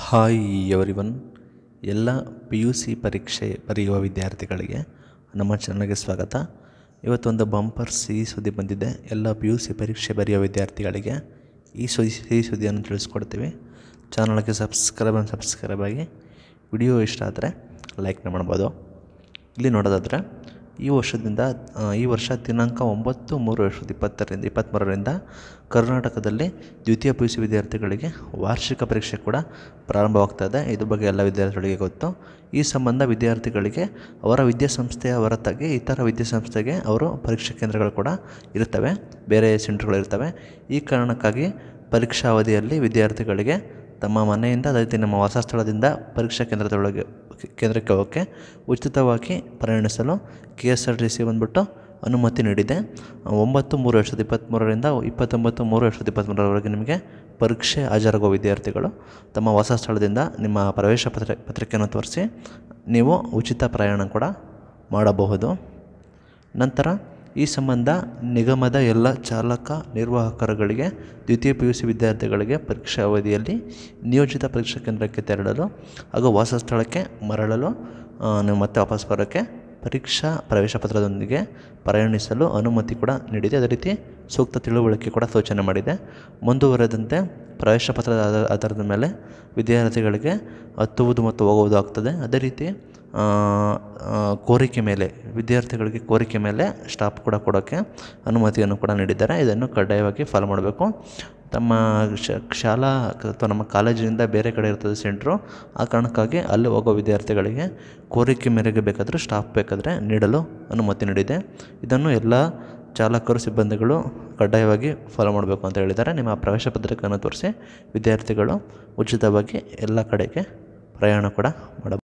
hi everyone ಎಲ್ಲ P U C ಪರೀಕ್ಷೆ ಬರೆಯುವ ವಿದ್ಯಾರ್ಥಿಗಳಿಗೆ ನಮ್ಮ ಚಾನಲ್ಗೆ ಸ್ವಾಗತ ಇವತ್ತೊಂದು ಬಂಪರ್ ಸಿ ಸುದ್ದಿ ಬಂದಿದೆ ಎಲ್ಲ ಪಿ ಯು ಸಿ ಪರೀಕ್ಷೆ ಬರೆಯುವ ವಿದ್ಯಾರ್ಥಿಗಳಿಗೆ ಈ ಸುದ್ದಿ ಸಿಹಿ ಸುದ್ದಿಯನ್ನು ತಿಳಿಸ್ಕೊಡ್ತೀವಿ ಚಾನಲ್ಗೆ ಸಬ್ಸ್ಕ್ರೈಬ್ ಸಬ್ಸ್ಕ್ರೈಬ್ ಆಗಿ ವಿಡಿಯೋ ಇಷ್ಟ ಆದರೆ ಲೈಕ್ನ ಮಾಡ್ಬೋದು ಇಲ್ಲಿ ನೋಡೋದಾದರೆ ಈ ವರ್ಷದಿಂದ ಈ ವರ್ಷ ದಿನಾಂಕ ಒಂಬತ್ತು ಮೂರು ಎರಡು ಸಾವಿರದ ಇಪ್ಪತ್ತರಿಂದ ಇಪ್ಪತ್ತ್ಮೂರರಿಂದ ಕರ್ನಾಟಕದಲ್ಲಿ ದ್ವಿತೀಯ ಪಿ ಯು ಸಿ ವಿದ್ಯಾರ್ಥಿಗಳಿಗೆ ವಾರ್ಷಿಕ ಪರೀಕ್ಷೆ ಕೂಡ ಇದೆ ಇದ್ರ ಬಗ್ಗೆ ಎಲ್ಲ ವಿದ್ಯಾರ್ಥಿಗಳಿಗೆ ಗೊತ್ತು ಈ ಸಂಬಂಧ ವಿದ್ಯಾರ್ಥಿಗಳಿಗೆ ಅವರ ವಿದ್ಯಾಸಂಸ್ಥೆಯ ಹೊರತಾಗಿ ಇತರ ವಿದ್ಯಾಸಂಸ್ಥೆಗೆ ಅವರು ಪರೀಕ್ಷಾ ಕೇಂದ್ರಗಳು ಕೂಡ ಇರ್ತವೆ ಬೇರೆ ಸೆಂಟ್ರ್ಗಳು ಇರ್ತವೆ ಈ ಕಾರಣಕ್ಕಾಗಿ ಪರೀಕ್ಷಾ ಅವಧಿಯಲ್ಲಿ ವಿದ್ಯಾರ್ಥಿಗಳಿಗೆ ತಮ್ಮ ಮನೆಯಿಂದ ರೀತಿ ನಮ್ಮ ವಾಸಸ್ಥಳದಿಂದ ಪರೀಕ್ಷಾ ಕೇಂದ್ರದೊಳಗೆ ಕೇಂದ್ರಕ್ಕೆ ಹೋಗೋಕ್ಕೆ ಉಚಿತವಾಗಿ ಪ್ರಯಾಣಿಸಲು K S R T C ಬಂದುಬಿಟ್ಟು ಅನುಮತಿ ನೀಡಿದೆ ಒಂಬತ್ತು ಮೂರು ಎರಡು ಸಾವಿರದ ಇಪ್ಪತ್ತ್ಮೂರರಿಂದ ಇಪ್ಪತ್ತೊಂಬತ್ತು ಮೂರು ಎರಡು ಸಾವಿರದ ಇಪ್ಪತ್ತ್ಮೂರರವರೆಗೆ ನಿಮಗೆ ಪರೀಕ್ಷೆ ಹಾಜರಾಗುವ ವಿದ್ಯಾರ್ಥಿಗಳು ತಮ್ಮ ಹೊಸ ಸ್ಥಳದಿಂದ ನಿಮ್ಮ ಪ್ರವೇಶ ಪತ್ರ ಪತ್ರಿಕೆಯನ್ನು ತೋರಿಸಿ ನೀವು ಉಚಿತ ಪ್ರಯಾಣ ಕೂಡ ಮಾಡಬಹುದು ನಂತರ ಈ ಸಂಬಂಧ ನಿಗಮದ ಎಲ್ಲ ಚಾಲಕ ನಿರ್ವಾಹಕರುಗಳಿಗೆ ದ್ವಿತೀಯ ಪಿ ಯು ಸಿ ವಿದ್ಯಾರ್ಥಿಗಳಿಗೆ ಪರೀಕ್ಷಾ ಅವಧಿಯಲ್ಲಿ ನಿಯೋಜಿತ ಪರೀಕ್ಷಾ ಕೇಂದ್ರಕ್ಕೆ ತೆರಳಲು ಹಾಗೂ ವಾಸಸ್ಥಳಕ್ಕೆ ಮರಳಲು ಮತ್ತೆ ವಾಪಸ್ ಬರೋಕ್ಕೆ ಪರೀಕ್ಷಾ ಪ್ರವೇಶ ಪತ್ರದೊಂದಿಗೆ ಪ್ರಯಾಣಿಸಲು ಅನುಮತಿ ಕೂಡ ನೀಡಿದೆ ಅದೇ ರೀತಿ ಸೂಕ್ತ ತಿಳುವಳಿಕೆ ಕೂಡ ಸೂಚನೆ ಮಾಡಿದೆ ಮುಂದುವರೆದಂತೆ ಪ್ರವೇಶ ಪತ್ರದ ಆಧಾರದ ಮೇಲೆ ವಿದ್ಯಾರ್ಥಿಗಳಿಗೆ ಹತ್ತುವುದು ಮತ್ತು ಹೋಗುವುದು ಆಗ್ತದೆ ಅದೇ ರೀತಿ ಕೋರಿಕೆ ಮೇಲೆ ವಿದ್ಯಾರ್ಥಿಗಳಿಗೆ ಕೋರಿಕೆ ಮೇಲೆ ಸ್ಟಾಪ್ ಕೂಡ ಕೊಡೋಕ್ಕೆ ಅನುಮತಿಯನ್ನು ಕೂಡ ನೀಡಿದ್ದಾರೆ ಇದನ್ನು ಕಡ್ಡಾಯವಾಗಿ ಫಾಲೋ ಮಾಡಬೇಕು ತಮ್ಮ ಶಾಲಾ ಅಥವಾ ನಮ್ಮ ಕಾಲೇಜಿನಿಂದ ಬೇರೆ ಕಡೆ ಇರ್ತದೆ ಸೆಂಟ್ರು ಆ ಕಾರಣಕ್ಕಾಗಿ ಅಲ್ಲಿ ಹೋಗೋ ವಿದ್ಯಾರ್ಥಿಗಳಿಗೆ ಕೋರಿಕೆ ಮೇರೆಗೆ ಬೇಕಾದರೂ ಸ್ಟಾಪ್ ಬೇಕಾದರೆ ನೀಡಲು ಅನುಮತಿ ನೀಡಿದೆ ಇದನ್ನು ಎಲ್ಲ ಚಾಲಕರು ಸಿಬ್ಬಂದಿಗಳು ಕಡ್ಡಾಯವಾಗಿ ಫಾಲೋ ಮಾಡಬೇಕು ಅಂತ ಹೇಳಿದ್ದಾರೆ ನಿಮ್ಮ ಪ್ರವೇಶ ಪತ್ರಿಕೆಯನ್ನು ತೋರಿಸಿ ವಿದ್ಯಾರ್ಥಿಗಳು ಉಚಿತವಾಗಿ ಎಲ್ಲ ಕಡೆಗೆ ಪ್ರಯಾಣ ಕೂಡ ಮಾಡಬಹುದು